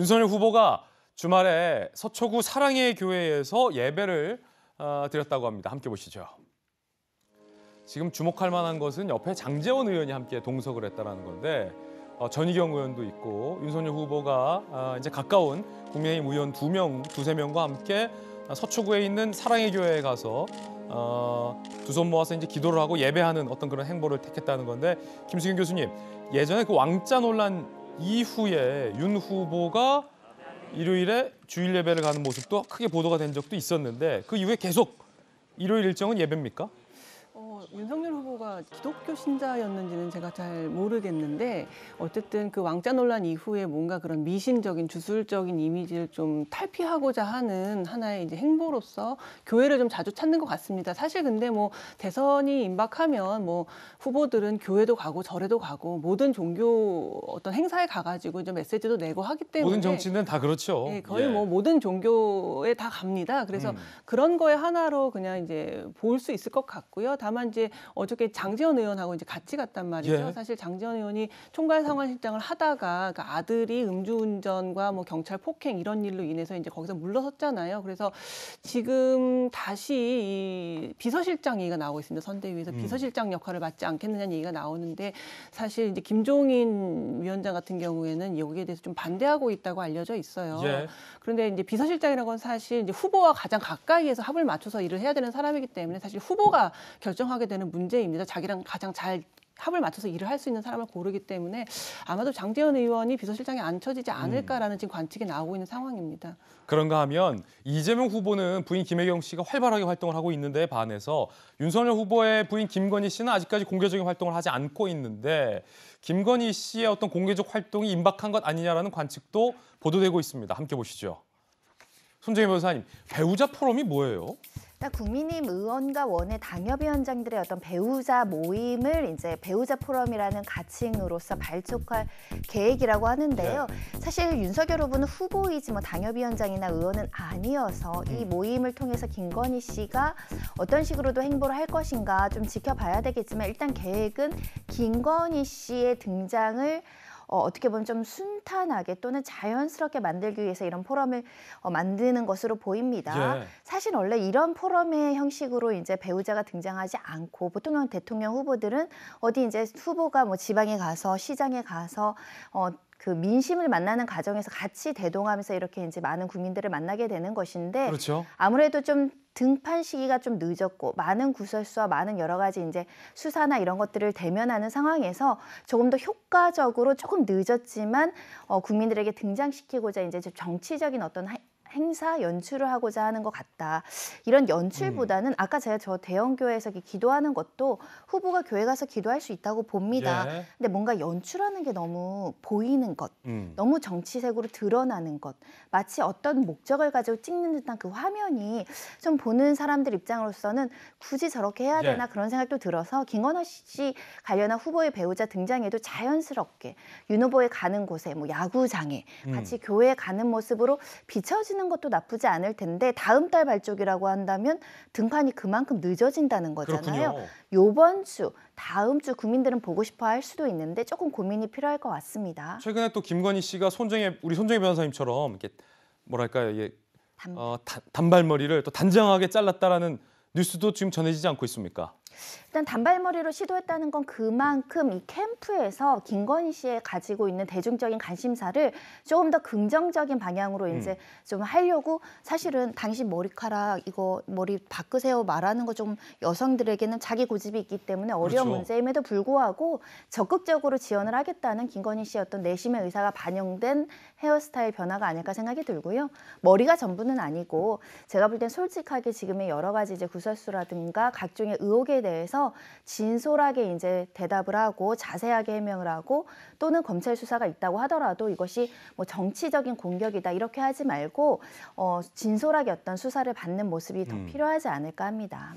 윤선열 후보가 주말에 서초구 사랑의 교회에서 예배를 어, 드렸다고 합니다. 함께 보시죠. 지금 주목할 만한 것은 옆에 장재원 의원이 함께 동석을 했다는 건데 어, 전희경 의원도 있고 윤선열 후보가 어, 이제 가까운 국민의힘 의원 두 명, 두세 명과 함께 서초구에 있는 사랑의 교회에 가서 어, 두 손 모아서 이제 기도를 하고 예배하는 어떤 그런 행보를 택했다는 건데 김수균 교수님 예전에 그 왕자 논란 이후에 윤 후보가 일요일에 주일 예배를 가는 모습도 크게 보도가 된 적도 있었는데 그 이후에 계속 일요일 일정은 예배입니까? 윤석열 후보가 기독교 신자였는지는 제가 잘 모르겠는데 어쨌든 그 왕자 논란 이후에 뭔가 그런 미신적인 주술적인 이미지를 좀 탈피하고자 하는 하나의 이제 행보로서 교회를 좀 자주 찾는 것 같습니다. 사실 근데 뭐 대선이 임박하면 뭐 후보들은 교회도 가고 절에도 가고 모든 종교 어떤 행사에 가가지고 이 메시지도 내고 하기 때문에 모든 정치는 다 그렇죠. 네, 거의 예. 뭐 모든 종교에 다 갑니다. 그래서 음. 그런 거에 하나로 그냥 이제 볼 수 있을 것 같고요. 다만 이제 어저께 장재원 의원하고 이제 같이 갔단 말이죠. 예. 사실 장재원 의원이 총괄 상황실장을 하다가 그 아들이 음주운전과 뭐 경찰 폭행 이런 일로 인해서 이제 거기서 물러섰잖아요. 그래서 지금 다시 이 비서실장 얘기가 나오고 있습니다. 선대위에서 음. 비서실장 역할을 맡지 않겠느냐는 얘기가 나오는데 사실 이제 김종인 위원장 같은 경우에는 여기에 대해서 좀 반대하고 있다고 알려져 있어요. 예. 그런데 이제 비서실장이라는 건 사실 이제 후보와 가장 가까이에서 합을 맞춰서 일을 해야 되는 사람이기 때문에 사실 후보가 결정하기 결정하게 되는 문제입니다. 자기랑 가장 잘 합을 맞춰서 일을 할 수 있는 사람을 고르기 때문에 아마도 장재현 의원이 비서실장에 앉혀지지 음. 않을까라는 지금 관측이 나오고 있는 상황입니다. 그런가 하면 이재명 후보는 부인 김혜경 씨가 활발하게 활동을 하고 있는데 반해서 윤석열 후보의 부인 김건희 씨는 아직까지 공개적인 활동을 하지 않고 있는데 김건희 씨의 어떤 공개적 활동이 임박한 것 아니냐라는 관측도 보도되고 있습니다. 함께 보시죠. 손정희 변호사님, 배우자 포럼이 뭐예요? 딱 국민의힘 의원과 원외 당협위원장들의 어떤 배우자 모임을 이제 배우자 포럼이라는 가칭으로서 발족할 계획이라고 하는데요. 네. 사실 윤석열 후보는 후보이지 뭐 당협위원장이나 의원은 아니어서 이 음. 모임을 통해서 김건희 씨가 어떤 식으로도 행보를 할 것인가 좀 지켜봐야 되겠지만 일단 계획은 김건희 씨의 등장을 어, 떻게 보면 좀 순탄하게 또는 자연스럽게 만들기 위해서 이런 포럼을 어, 만드는 것으로 보입니다. 예. 사실 원래 이런 포럼의 형식으로 이제 배우자가 등장하지 않고 보통은 대통령 후보들은 어디 이제 후보가 뭐 지방에 가서 시장에 가서 어, 그 민심을 만나는 과정에서 같이 대동하면서 이렇게 이제 많은 국민들을 만나게 되는 것인데 그렇죠. 아무래도 좀 등판 시기가 좀 늦었고 많은 구설수와 많은 여러 가지 이제 수사나 이런 것들을 대면하는 상황에서 조금 더 효과적으로 조금 늦었지만 어, 국민들에게 등장시키고자 이제 정치적인 어떤 행사 연출을 하고자 하는 것 같다. 이런 음. 연출보다는 아까 제가 저 대형 교회에서 기도하는 것도 후보가 교회 가서 기도할 수 있다고 봅니다. 예. 근데 뭔가 연출하는 게 너무 보이는 것, 음. 너무 정치색으로 드러나는 것, 마치 어떤 목적을 가지고 찍는 듯한 그 화면이 좀 보는 사람들 입장으로서는 굳이 저렇게 해야 예. 되나 예. 그런 생각도 들어서 김건아 씨 관련한 후보의 배우자 등장에도 자연스럽게 윤 후보의 가는 곳에 뭐 야구장에 음. 같이 음. 교회에 가는 모습으로 비춰지는. 하는 것도 나쁘지 않을 텐데 다음 달 발족이라고 한다면 등판이 그만큼 늦어진다는 거잖아요. 그렇군요. 요번 주, 다음 주 국민들은 보고 싶어 할 수도 있는데 조금 고민이 필요할 것 같습니다. 최근에 또 김건희 씨가 손정의 우리 손정의 변호사님처럼 이렇게 뭐랄까요 이게 단... 어, 단발머리를 또 단정하게 잘랐다라는 뉴스도 지금 전해지지 않고 있습니까? 일단 단발머리로 시도했다는 건 그만큼 이 캠프에서 김건희 씨의 가지고 있는 대중적인 관심사를 조금 더 긍정적인 방향으로 음. 이제 좀 하려고 사실은 당신 머리카락 이거 머리 바꾸세요 말하는 거 좀 여성들에게는 자기 고집이 있기 때문에 어려운 그렇죠. 문제임에도 불구하고 적극적으로 지원을 하겠다는 김건희 씨의 어떤 내심의 의사가 반영된 헤어스타일 변화가 아닐까 생각이 들고요. 머리가 전부는 아니고 제가 볼 땐 솔직하게 지금의 여러 가지 이제 구설수라든가 각종의 의혹에 대해서 통해서 진솔하게 이제 대답을 하고 자세하게 해명을 하고 또는 검찰 수사가 있다고 하더라도 이것이 뭐 정치적인 공격이다 이렇게 하지 말고 어, 진솔하게 어떤 수사를 받는 모습이 더 음. 필요하지 않을까 합니다.